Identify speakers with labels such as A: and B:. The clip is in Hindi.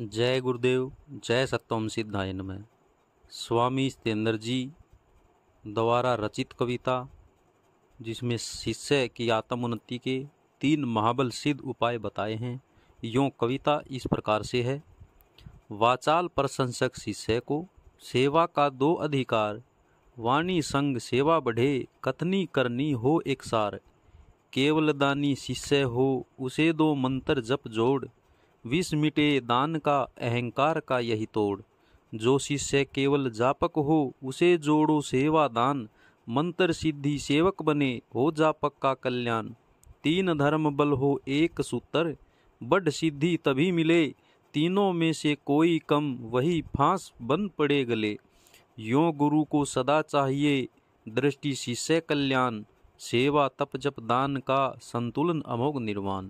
A: जय गुरुदेव जय सत्यम सिद्धायन में स्वामी सत्येंद्र जी द्वारा रचित कविता जिसमें शिष्य की आत्मोन्नति के तीन महाबल सिद्ध उपाय बताए हैं यों कविता इस प्रकार से है वाचाल प्रशंसक शिष्य को सेवा का दो अधिकार वाणी संग सेवा बढ़े कथनी करनी हो एक सार केवल दानी शिष्य हो उसे दो मंत्र जप जोड़ विष मिटे दान का अहंकार का यही तोड़ जो शिष्य केवल जापक हो उसे जोड़ो सेवा दान मंत्र सिद्धि सेवक बने हो जापक का कल्याण तीन धर्म बल हो एक सूत्र बड सिद्धि तभी मिले तीनों में से कोई कम वही फांस बन पड़े गले यो गुरु को सदा चाहिए दृष्टि शिष्य कल्याण सेवा तप जप दान का संतुलन अमोघ निर्वाण